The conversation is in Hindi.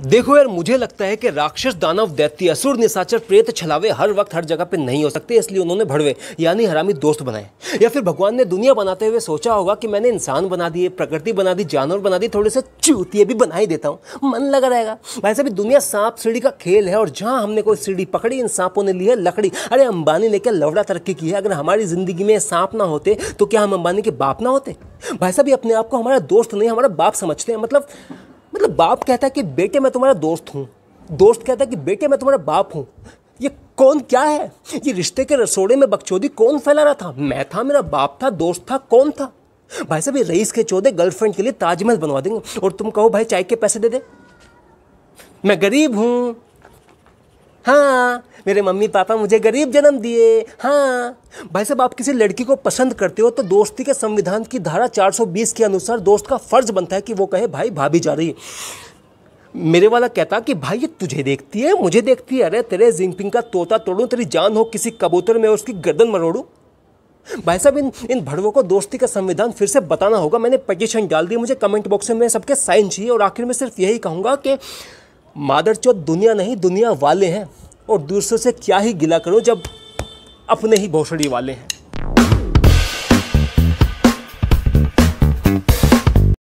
देखो यार मुझे लगता है कि राक्षस दानव दैत्य असुर निशाचर प्रेत छलावे हर वक्त हर जगह पे नहीं हो सकते इसलिए उन्होंने भड़वे यानी हरामी दोस्त बनाए या फिर भगवान ने दुनिया बनाते हुए सोचा होगा कि मैंने इंसान बना दिए प्रकृति बना दी जानवर बना दी थोड़े से चूतिए भी बना ही देता हूँ मन लगा रहेगा वैसे भी दुनिया सांप सीढ़ी का खेल है और जहाँ हमने कोई सीढ़ी पकड़ी इन सांपों ने ली है लकड़ी अरे अंबानी ने क्या लवड़ा तरक्की की है अगर हमारी ज़िंदगी में सांप ना होते तो क्या हम अंबानी के बाप ना होते भाई साहब ये अपने आप को हमारा दोस्त नहीं हमारा बाप समझते हैं मतलब मतलब बाप कहता है कि बेटे मैं तुम्हारा दोस्त हूँ दोस्त कहता है कि बेटे मैं तुम्हारा बाप हूँ ये कौन क्या है ये रिश्ते के रसोड़े में बकचोदी कौन फैला रहा था मैं था मेरा बाप था दोस्त था कौन था भाई साहब ये रईस के चौधे गर्लफ्रेंड के लिए ताजमहल बनवा देंगे और तुम कहो भाई चाय के पैसे दे दे मैं गरीब हूँ हाँ मेरे मम्मी पापा मुझे गरीब जन्म दिए हाँ भाई साहब आप किसी लड़की को पसंद करते हो तो दोस्ती के संविधान की धारा 420 के अनुसार दोस्त का फर्ज बनता है कि वो कहे भाई भाभी जा रही मेरे वाला कहता कि भाई ये तुझे देखती है मुझे देखती है अरे तेरे जिंगपिंग का तोता तोड़ूँ तेरी जान हो किसी कबूतर में उसकी गर्दन मरोड़ूँ भाई साहब इन इन भड़वों को दोस्ती का संविधान फिर से बताना होगा मैंने पटिशन डाल दी मुझे कमेंट बॉक्स में सबके साइन चाहिए और आखिर में सिर्फ यही कहूँगा कि मादर चौथ दुनिया नहीं दुनिया वाले हैं और दूसरों से क्या ही गिला करो जब अपने ही भोसड़ी वाले हैं